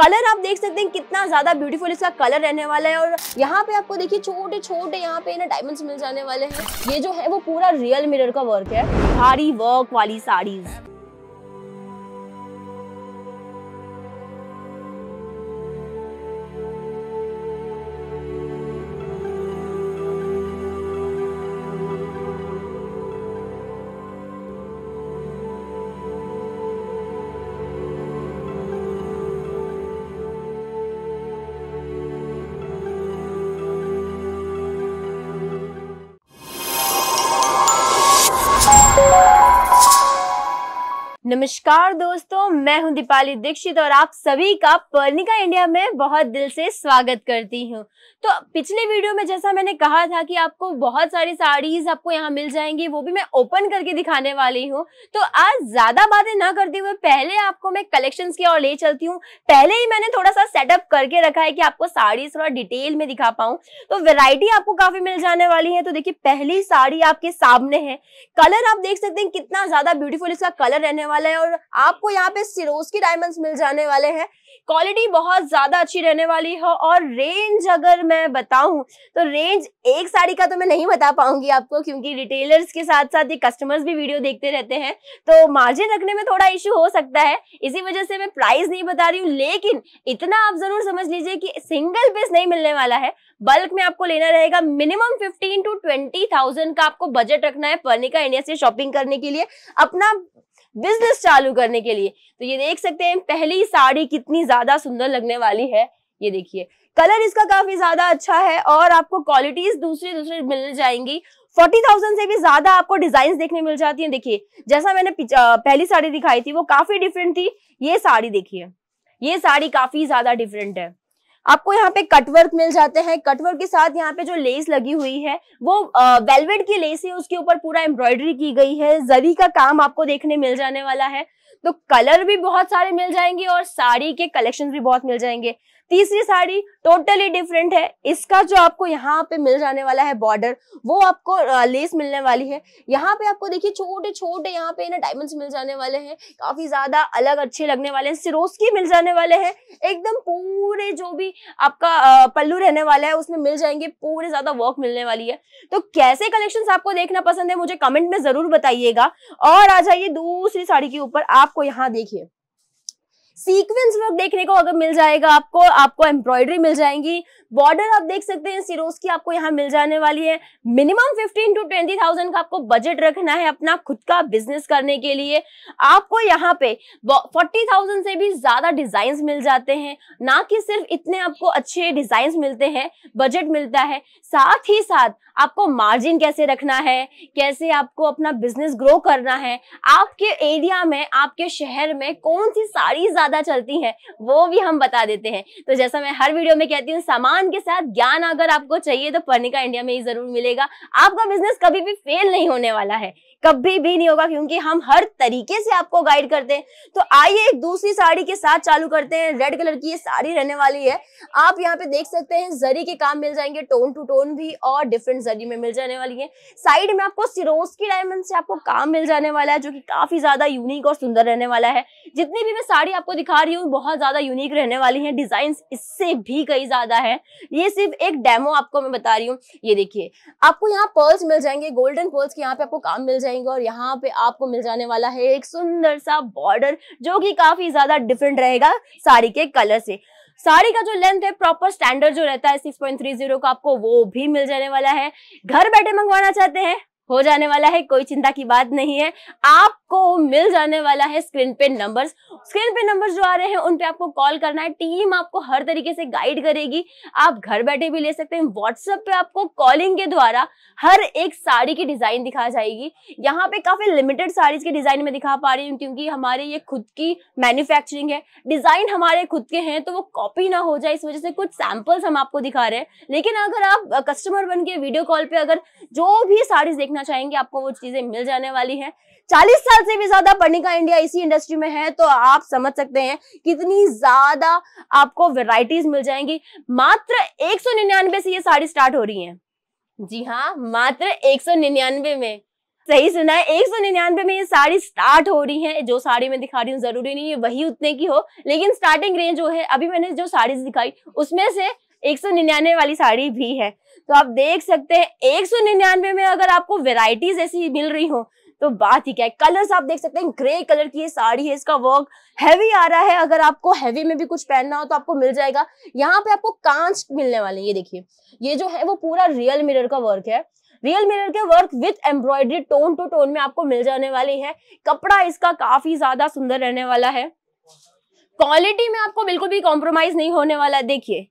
colour आप देख सकते हैं कितना ज्यादा ब्यूटीफुल इसका कलर रहने वाला है और यहाँ पे आपको देखिए छोटे छोटे यहाँ पे ना डायमंड्स मिल जाने वाले हैं ये जो है वो पूरा रियल मिरर का वर्क है भारी वर्क वाली साड़ीज नमस्कार दोस्तों मैं हूं दीपाली दीक्षित और आप सभी का पर्निका इंडिया में बहुत दिल से स्वागत करती हूं तो पिछले वीडियो में जैसा मैंने कहा था कि आपको बहुत सारी साड़ीज आपको यहां मिल जाएंगी वो भी मैं ओपन करके दिखाने वाली हूं तो आज ज्यादा बातें ना करते हुए पहले आपको मैं कलेक्शन की और ले चलती हूँ पहले ही मैंने थोड़ा सा सेटअप करके रखा है कि आपको साड़ीज थोड़ा डिटेल में दिखा पाऊँ तो वेरायटी आपको काफी मिल जाने वाली है तो देखिये पहली साड़ी आपके सामने है कलर आप देख सकते हैं कितना ज्यादा ब्यूटीफुल इसका कलर रहने वाला वाला है और आपको यहाँ पे सिरोज की डायमंड्स मिल जाने वाले हैं क्वालिटी बहुत ज्यादा अच्छी रहने वाली है और रेंज अगर मैं बताऊं तो रेंज एक साड़ी का तो मैं नहीं बता पाऊंगी आपको क्योंकि रिटेलर्स के साथ साथ ये कस्टमर्स भी वीडियो देखते रहते हैं तो मार्जिन रखने में थोड़ा इश्यू हो सकता है इसी वजह से मैं प्राइस नहीं बता रही हूँ लेकिन इतना आप जरूर समझ लीजिए कि सिंगल पीस नहीं मिलने वाला है बल्क में आपको लेना रहेगा मिनिमम फिफ्टीन टू ट्वेंटी का आपको बजट रखना है पर्निका इंडिया से शॉपिंग करने के लिए अपना बिजनेस चालू करने के लिए तो ये देख सकते हैं पहली साड़ी कितनी ज्यादा सुंदर लगने वाली है ये देखिए कलर इसका काफी ज्यादा अच्छा है और आपको क्वालिटीज दूसरी दूसरी मिल जाएंगी फोर्टी थाउजेंड से भी ज्यादा आपको डिजाइन देखने मिल जाती है देखिए जैसा मैंने पहली साड़ी दिखाई थी वो काफी डिफरेंट थी ये साड़ी देखिए ये साड़ी काफी ज्यादा डिफरेंट है आपको यहाँ पे कटवर्क मिल जाते हैं कटवर्क के साथ यहाँ पे जो लेस लगी हुई है वो वेलवेट की लेस है उसके ऊपर पूरा एम्ब्रॉयडरी की गई है जरी का काम आपको देखने मिल जाने वाला है तो कलर भी बहुत सारे मिल जाएंगे और साड़ी के कलेक्शन भी बहुत मिल जाएंगे तीसरी साड़ी टोटली डिफरेंट है इसका जो आपको यहाँ पे मिल जाने वाला है बॉर्डर वो आपको लेस मिलने वाली है यहाँ पे आपको देखिए छोटे छोटे यहाँ पे ना डायमंड्स मिल जाने वाले हैं काफी ज्यादा अलग अच्छे लगने वाले हैं की मिल जाने वाले हैं एकदम पूरे जो भी आपका पल्लू रहने वाला है उसमें मिल जाएंगे पूरे ज्यादा वर्क मिलने वाली है तो कैसे कलेक्शन आपको देखना पसंद है मुझे कमेंट में जरूर बताइएगा और आ जाइए दूसरी साड़ी के ऊपर आपको यहाँ देखिए सीक्वेंस वर्क देखने को अगर मिल जाएगा आपको आपको एम्ब्रॉयडरी मिल जाएगी बॉर्डर आप देख सकते हैं सिरोज की आपको यहाँ मिल जाने वाली है minimum fifteen to twenty thousand का आपको बजट रखना है अपना खुद का बिजनेस करने के लिए आपको यहाँ पे फोर्टी थाउजेंड से भी ज्यादा डिजाइन मिल जाते हैं ना कि सिर्फ इतने आपको अच्छे डिजाइन मिलते हैं बजट मिलता है साथ ही साथ आपको मार्जिन कैसे रखना है कैसे आपको अपना बिजनेस ग्रो करना है आपके एरिया में आपके शहर में कौन सी साड़ी ज्यादा चलती हैं वो भी हम बता देते हैं तो जैसा मैं हर वीडियो में कहती हूँ सामान के साथ ज्ञान अगर आपको चाहिए तो पर्णिका इंडिया में ही जरूर मिलेगा आपका बिजनेस कभी भी फेल नहीं होने वाला है कभी भी नहीं होगा क्योंकि हम हर तरीके से आपको गाइड करते हैं तो आइए एक दूसरी साड़ी के साथ चालू करते हैं रेड कलर की ये साड़ी रहने वाली है आप यहाँ पे देख सकते हैं जरी के काम मिल जाएंगे टोन टू टोन भी और डिफरेंट जरी में मिल जाने वाली है साइड में आपको सिरोस की डायमंड से आपको काम मिल जाने वाला है जो की काफी ज्यादा यूनिक और सुंदर रहने वाला है जितनी भी मैं साड़ी आपको दिखा रही हूँ बहुत ज्यादा यूनिक रहने वाली है डिजाइन इससे भी कई ज्यादा है ये सिर्फ एक डेमो आपको मैं बता रही हूँ ये देखिए आपको यहाँ पर्ल्स मिल जाएंगे गोल्डन पर्ल्स के यहाँ पे आपको काम मिल जाएंगे और यहाँ पे आपको मिल जाने वाला है एक सुंदर सा बॉर्डर जो कि काफी ज्यादा डिफरेंट रहेगा साड़ी के कलर से साड़ी का जो लेंथ है प्रॉपर स्टैंडर्ड जो रहता है 6.30 का आपको वो भी मिल जाने वाला है घर बैठे मंगवाना चाहते हैं हो जाने वाला है कोई चिंता की बात नहीं है आपको मिल जाने वाला है स्क्रीन पे नंबर्स स्क्रीन पे नंबर्स जो आ रहे हैं उन पे आपको कॉल करना है टीम आपको हर तरीके से गाइड करेगी आप घर बैठे भी ले सकते हैं व्हाट्सएप पे आपको कॉलिंग के द्वारा हर एक साड़ी की डिजाइन दिखा जाएगी यहाँ पे काफी लिमिटेड साड़ीज के डिजाइन में दिखा पा रही हूँ क्योंकि हमारे ये खुद की मैन्युफैक्चरिंग है डिजाइन हमारे खुद के हैं तो वो कॉपी ना हो जाए इस वजह से कुछ सैंपल्स हम आपको दिखा रहे हैं लेकिन अगर आप कस्टमर बन के वीडियो कॉल पे अगर जो भी साड़ीज देखना सीखना चाहेंगे आपको वो चीजें मिल जाने वाली है चालीस साल से भी ज्यादा पर्णिका इंडिया इसी इंडस्ट्री में है तो आप समझ सकते हैं कितनी ज्यादा आपको वेराइटीज मिल जाएंगी मात्र एक से ये साड़ी स्टार्ट हो रही है जी हाँ मात्र एक में सही सुना है एक सौ निन्यानवे में ये साड़ी स्टार्ट हो रही है जो साड़ी मैं दिखा रही हूँ जरूरी नहीं है वही उतने की हो लेकिन स्टार्टिंग रेंज जो है अभी मैंने जो साड़ी दिखाई उसमें से एक सौ निन्यानवे वाली साड़ी भी है तो आप देख सकते हैं एक सौ निन्यानवे में अगर आपको वेराइटीज ऐसी मिल रही हो तो बात ही क्या है कलर्स आप देख सकते हैं ग्रे कलर की ये साड़ी है इसका वर्क हैवी आ रहा है अगर आपको हैवी में भी कुछ पहनना हो तो आपको मिल जाएगा यहाँ पे आपको कांच मिलने वाले ये देखिए ये जो है वो पूरा रियल मिरर का वर्क है रियल मिरर के work with embroidery tone to tone में आपको मिल जाने वाली है कपड़ा इसका काफी ज्यादा सुंदर रहने वाला है क्वालिटी में आपको बिल्कुल भी कॉम्प्रोमाइज नहीं होने वाला देखिए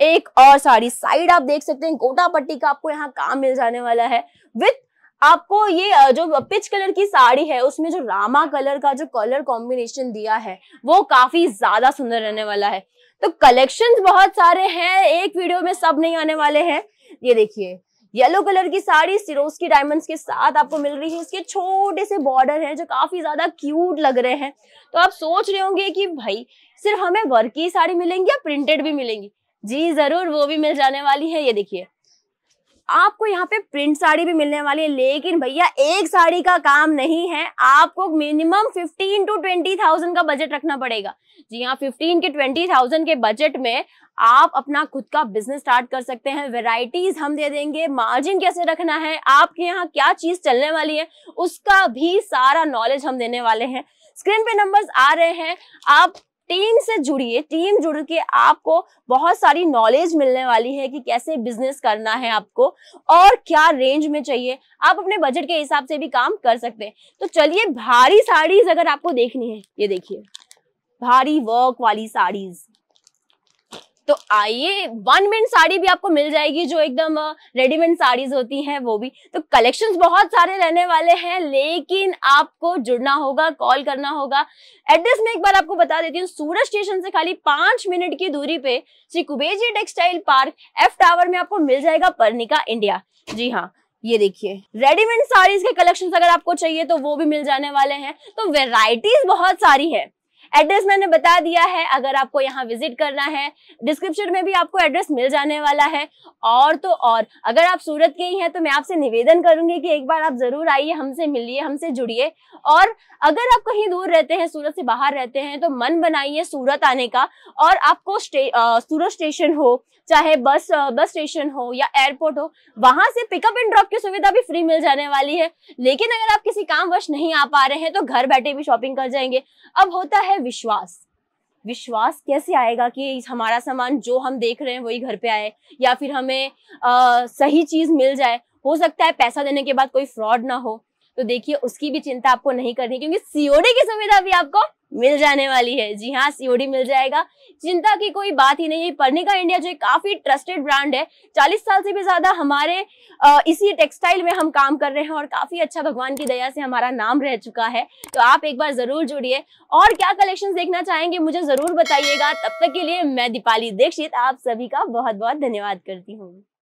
एक और साड़ी साइड आप देख सकते हैं गोटा पट्टी का आपको यहाँ काम मिल जाने वाला है विथ आपको ये जो पिच कलर की साड़ी है उसमें जो रामा कलर का जो कलर कॉम्बिनेशन दिया है वो काफी ज्यादा सुंदर रहने वाला है तो कलेक्शन बहुत सारे हैं एक वीडियो में सब नहीं आने वाले हैं ये देखिए येलो कलर की साड़ी सिरोज की डायमंड्स के साथ आपको मिल रही है इसके छोटे से बॉर्डर हैं जो काफी ज्यादा क्यूट लग रहे हैं तो आप सोच रहे होंगे कि भाई सिर्फ हमें वर्क की साड़ी मिलेंगी या प्रिंटेड भी मिलेंगी जी जरूर वो भी मिल जाने वाली है ये देखिए आपको यहाँ पे प्रिंट साड़ी भी मिलने वाली है लेकिन भैया एक साड़ी का काम नहीं है आपको मिनिमम 15 टू 20,000 का बजट रखना पड़ेगा जी हाँ 15 के 20,000 के बजट में आप अपना खुद का बिजनेस स्टार्ट कर सकते हैं वेराइटीज हम दे देंगे मार्जिन कैसे रखना है आपके यहाँ क्या चीज चलने वाली है उसका भी सारा नॉलेज हम देने वाले हैं स्क्रीन पे नंबर्स आ रहे हैं आप टीम से जुड़िए टीम जुड़ के आपको बहुत सारी नॉलेज मिलने वाली है कि कैसे बिजनेस करना है आपको और क्या रेंज में चाहिए आप अपने बजट के हिसाब से भी काम कर सकते हैं तो चलिए भारी साड़ीज अगर आपको देखनी है ये देखिए भारी वर्क वाली साड़ीज तो आइए वन मिनट साड़ी भी आपको मिल जाएगी जो एकदम रेडीमेड साड़ीज होती हैं वो भी तो कलेक्शंस बहुत सारे रहने वाले हैं लेकिन आपको जुड़ना होगा कॉल करना होगा एड्रेस में एक बार आपको बता देती हूँ सूरज स्टेशन से खाली पांच मिनट की दूरी पे Shri Kubeji textile park F tower में आपको मिल जाएगा पर्निका इंडिया जी हाँ ये देखिए रेडीमेड साड़ीज के कलेक्शंस अगर आपको चाहिए तो वो भी मिल जाने वाले हैं तो वेराइटीज बहुत सारी है एड्रेस मैंने बता दिया है अगर आपको यहाँ विजिट करना है डिस्क्रिप्शन में भी आपको एड्रेस मिल जाने वाला है और तो और अगर आप सूरत के ही हैं तो मैं आपसे निवेदन करूंगी कि एक बार आप जरूर आइए हमसे मिलिए हमसे जुड़िए और अगर आप कहीं दूर रहते हैं सूरत से बाहर रहते हैं तो मन बनाइए सूरत आने का और आपको स्टे, आ, सूरत स्टेशन हो चाहे बस बस स्टेशन हो या एयरपोर्ट हो वहां से पिकअप एंड ड्रॉप की सुविधा भी फ्री मिल जाने वाली है लेकिन अगर आप किसी कामवश नहीं आ पा रहे हैं तो घर बैठे भी शॉपिंग कर जाएंगे अब होता है है विश्वास विश्वास कैसे आएगा कि हमारा सामान जो हम देख रहे हैं वही घर पे आए या फिर हमें आ, सही चीज मिल जाए हो सकता है पैसा देने के बाद कोई फ्रॉड ना हो तो देखिए उसकी भी चिंता आपको नहीं करनी क्योंकि सीओडी की सुविधा भी आपको मिल जाने वाली है जी हाँ सीओडी मिल जाएगा चिंता की कोई बात ही नहीं है पर्निका इंडिया जो काफी ट्रस्टेड ब्रांड है चालीस साल से भी ज्यादा हमारे इसी टेक्सटाइल में हम काम कर रहे हैं और काफी अच्छा भगवान की दया से हमारा नाम रह चुका है तो आप एक बार जरूर जुड़िए और क्या कलेक्शन देखना चाहेंगे मुझे जरूर बताइएगा तब तक के लिए मैं दीपाली दीक्षित आप सभी का बहुत बहुत धन्यवाद करती हूँ